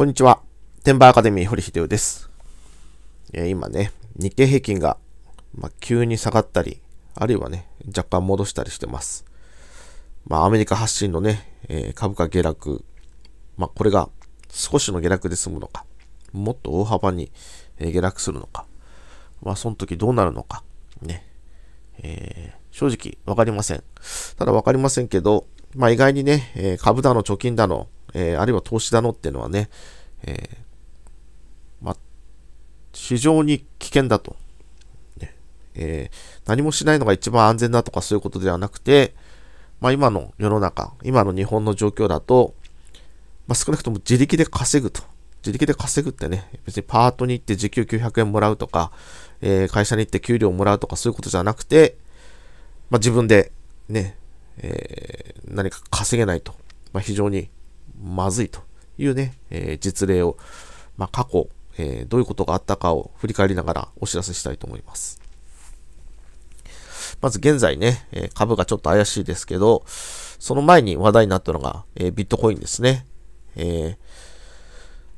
こんにちは。テンバーアカデミー堀秀夫です。えー、今ね、日経平均が、まあ、急に下がったり、あるいはね、若干戻したりしてます。まあ、アメリカ発信のね、えー、株価下落、まあ、これが少しの下落で済むのか、もっと大幅に、え下落するのか、まあ、その時どうなるのか、ね、え正直わかりません。ただわかりませんけど、まあ、意外にね、え株だの貯金だの、えー、あるいは投資だのっていうのはね、えー、ま、非常に危険だと。ね、えー、何もしないのが一番安全だとかそういうことではなくて、まあ、今の世の中、今の日本の状況だと、まあ、少なくとも自力で稼ぐと。自力で稼ぐってね、別にパートに行って時給900円もらうとか、えー、会社に行って給料もらうとかそういうことじゃなくて、まあ、自分でね、えー、何か稼げないと、まあ、非常にまずいというね、えー、実例を、まあ、過去、えー、どういうことがあったかを振り返りながらお知らせしたいと思います。まず現在ね、え株がちょっと怪しいですけど、その前に話題になったのが、えビットコインですね。え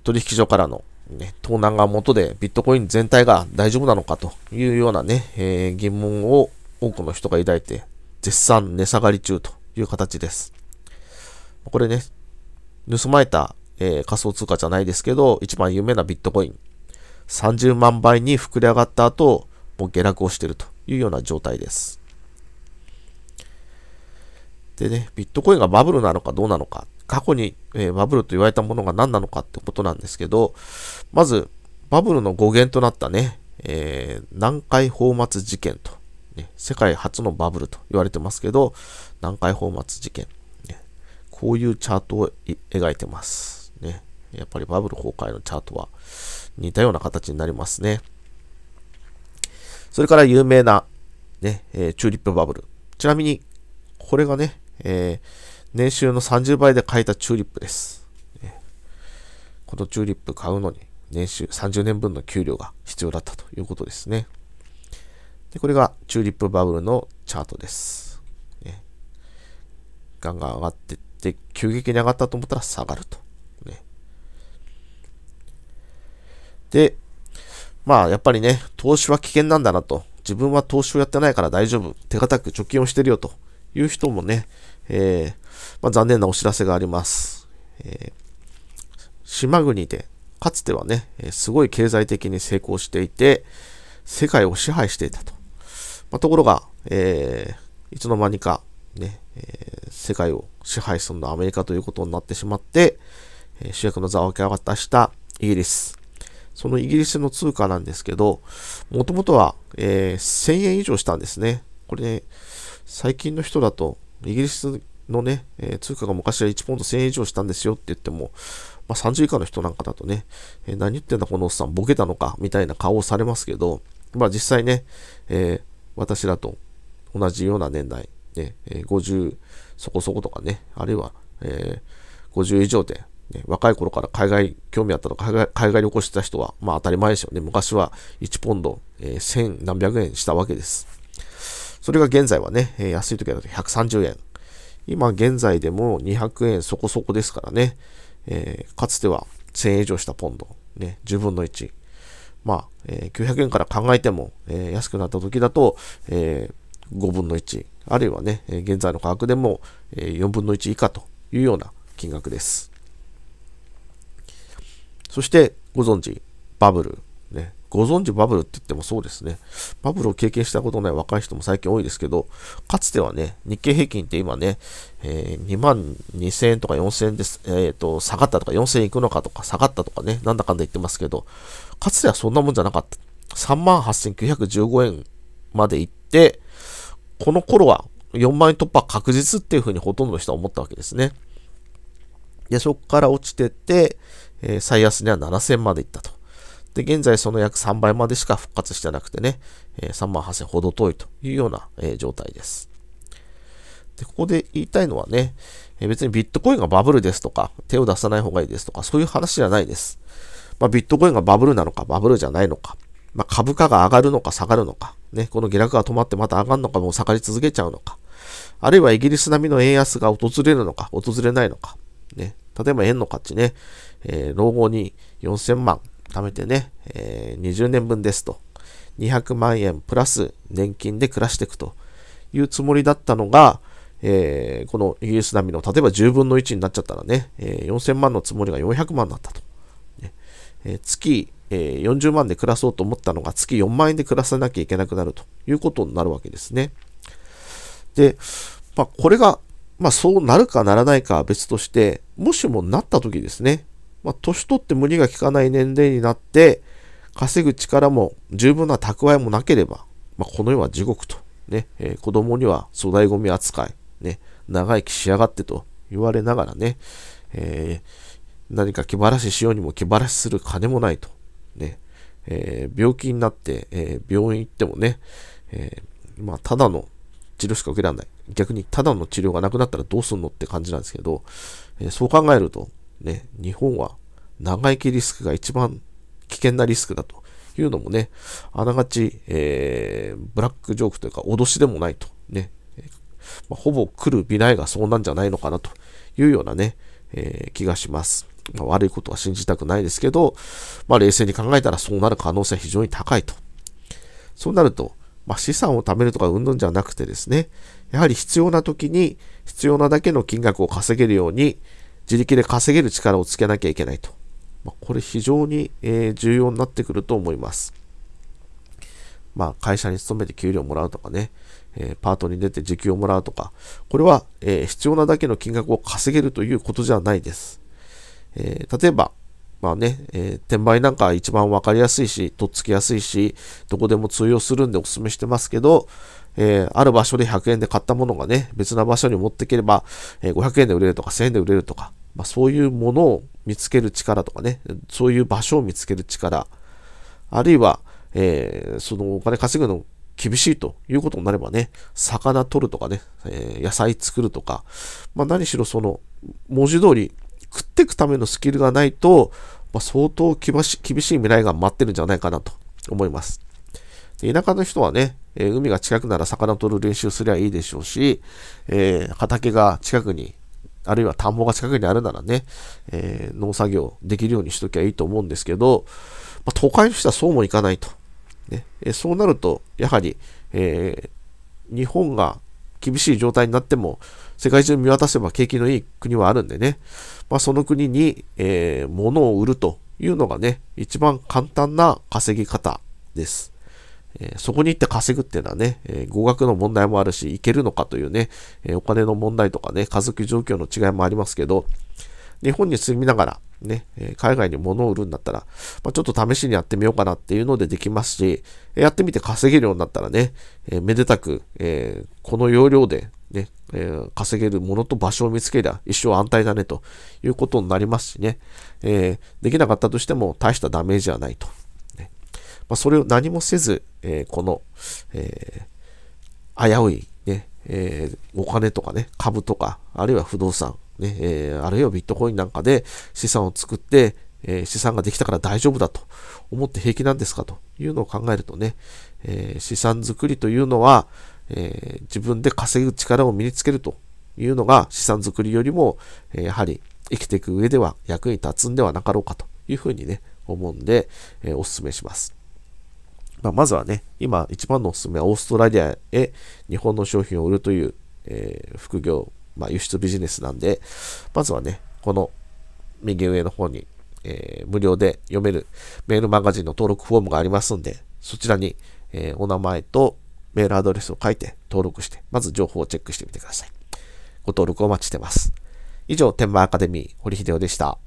取引所からの、ね、盗難が元でビットコイン全体が大丈夫なのかというようなね、え疑問を多くの人が抱いて、絶賛値下がり中という形です。これね、盗まれた、えー、仮想通貨じゃないですけど、一番有名なビットコイン。30万倍に膨れ上がった後、もう下落をしているというような状態です。でね、ビットコインがバブルなのかどうなのか、過去に、えー、バブルと言われたものが何なのかってことなんですけど、まず、バブルの語源となったね、えー、南海泡沫事件と、ね、世界初のバブルと言われてますけど、南海泡沫事件。こういうチャートを描いてます。ね。やっぱりバブル崩壊のチャートは似たような形になりますね。それから有名な、ね、えー、チューリップバブル。ちなみに、これがね、えー、年収の30倍で買えたチューリップです。ね、このチューリップ買うのに、年収30年分の給料が必要だったということですね。でこれがチューリップバブルのチャートです。ね、ガンガン上がってって、で、急激に上がったと思ったら下がると。ね。で、まあ、やっぱりね、投資は危険なんだなと。自分は投資をやってないから大丈夫。手堅く貯金をしてるよという人もね、えー、まあ、残念なお知らせがあります。えー、島国で、かつてはね、すごい経済的に成功していて、世界を支配していたと。まあ、ところが、えー、いつの間にかね、えー、世界を支配するのはアメリカということになってしまって、えー、主役の座を明け渡したイギリス。そのイギリスの通貨なんですけど、もともとは、えー、1000円以上したんですね。これね、最近の人だと、イギリスのね、えー、通貨が昔は1ポンド1000円以上したんですよって言っても、まあ、30以下の人なんかだとね、えー、何言ってんだこのおっさん、ボケたのか、みたいな顔をされますけど、まあ実際ね、えー、私だと同じような年代、ね、えー、50、そこそことかね、あるいは、えー、50以上で、ね、若い頃から海外、興味あったとか、海外海外旅行してた人は、まあ当たり前ですよね。昔は1ポンド、えー、1000何百円したわけです。それが現在はね、えー、安い時だと130円。今現在でも200円そこそこですからね、えー、かつては1000円以上したポンド、ね、10分の1。まあ、えー、900円から考えても、えー、安くなった時だと、えー、5分の1、あるいはね、現在の価格でも4分の1以下というような金額です。そしてご存知、バブル。ね、ご存知バブルって言ってもそうですね。バブルを経験したことない若い人も最近多いですけど、かつてはね、日経平均って今ね、えー、2万2000円とか4000円です、えーと、下がったとか4000円いくのかとか下がったとかね、なんだかんだ言ってますけど、かつてはそんなもんじゃなかった。3万8915円まで行って、この頃は4万円突破確実っていうふうにほとんどの人は思ったわけですね。で、そこから落ちてって、えー、最安値は7000まで行ったと。で、現在その約3倍までしか復活してなくてね、えー、3万8000ほど遠いというような、えー、状態です。で、ここで言いたいのはね、え別にビットコインがバブルですとか、手を出さない方がいいですとか、そういう話じゃないです。まあ、ビットコインがバブルなのか、バブルじゃないのか、まあ、株価が上がるのか下がるのか、ね、この下落が止まってまた上がるのかもう下がり続けちゃうのか、あるいはイギリス並みの円安が訪れるのか、訪れないのか、ね、例えば円の価値ね、えー、老後に4000万貯めてね、えー、20年分ですと、200万円プラス年金で暮らしていくというつもりだったのが、えー、このイギリス並みの、例えば10分の1になっちゃったらね、えー、4000万のつもりが400万だったと。ねえー、月えー、40万で暮らそうと思ったのが月4万円で暮らさなきゃいけなくなるということになるわけですね。で、まあ、これが、まあ、そうなるかならないかは別として、もしもなった時ですね、まあ、年取って無理が利かない年齢になって、稼ぐ力も十分な蓄えもなければ、まあ、この世は地獄と、ねえー、子供には粗大ごみ扱い、ね、長生きしやがってと言われながらね、えー、何か気晴らししようにも気晴らしする金もないとね、えー、病気になって、えー、病院行ってもね、えー、まあ、ただの治療しか受けられない。逆にただの治療がなくなったらどうすんのって感じなんですけど、えそう考えると、ね、日本は長生きリスクが一番危険なリスクだというのもね、あながち、えブラックジョークというか脅しでもないと、ね、まあ、ほぼ来る未来がそうなんじゃないのかなというようなね、え気がします。まあ、悪いことは信じたくないですけど、まあ、冷静に考えたらそうなる可能性は非常に高いと。そうなると、まあ、資産を貯めるとかうんぬんじゃなくてですね、やはり必要な時に必要なだけの金額を稼げるように自力で稼げる力をつけなきゃいけないと。まあ、これ非常に、え重要になってくると思います。まあ、会社に勤めて給料もらうとかね、えパートに出て時給をもらうとか、これは、え必要なだけの金額を稼げるということじゃないです。えー、例えば、まあね、えー、転売なんか一番わかりやすいし、とっつきやすいし、どこでも通用するんでお勧めしてますけど、えー、ある場所で100円で買ったものがね、別な場所に持っていければ、えー、500円で売れるとか1000円で売れるとか、まあ、そういうものを見つける力とかね、そういう場所を見つける力、あるいは、えー、そのお金稼ぐの厳しいということになればね、魚取るとかね、えー、野菜作るとか、まあ、何しろその文字通り食っていくためのスキルがないと、まあ、相当厳し厳しい未来が待ってるんじゃないかなと思います。で田舎の人はね、えー、海が近くなら魚を取る練習すりゃいいでしょうし、えー、畑が近くに、あるいは田んぼが近くにあるならね、えー、農作業できるようにしときゃいいと思うんですけど、まあ、都会の人はそうもいかないと。ねえそうなると、やはり、え日本が厳しい状態になっても、世界中見渡せば景気のいい国はあるんでね、まあ、その国に、えー、物を売るというのがね、一番簡単な稼ぎ方です。えー、そこに行って稼ぐっていうのはね、えー、語学の問題もあるし、行けるのかというね、えお金の問題とかね、家族状況の違いもありますけど、日本に住みながら、ね、海外に物を売るんだったら、まあ、ちょっと試しにやってみようかなっていうのでできますし、やってみて稼げるようになったらね、えー、めでたく、えー、この要領でね、えー、稼げるものと場所を見つけりゃ一生安泰だねということになりますしね、えできなかったとしても大したダメージはないと。ねまあ、それを何もせず、えこの、え危ういね、ねえお金とかね、株とか、あるいは不動産、ね、えー、あるいはビットコインなんかで資産を作って、え資産ができたから大丈夫だと思って平気なんですかというのを考えるとね、え資産作りというのは、え自分で稼ぐ力を身につけるというのが資産作りよりも、えやはり生きていく上では役に立つんではなかろうかというふうにね、思うんで、えお勧めします。まあ、まずはね、今一番のおすすめはオーストラリアへ日本の商品を売るという、えー、副業まあ、輸出ビジネスなんで、まずはね、この右上の方に、えー、無料で読めるメールマガジンの登録フォームがありますんで、そちらに、えー、お名前とメールアドレスを書いて登録して、まず情報をチェックしてみてください。ご登録お待ちしてます。以上、天満アカデミー、堀秀夫でした。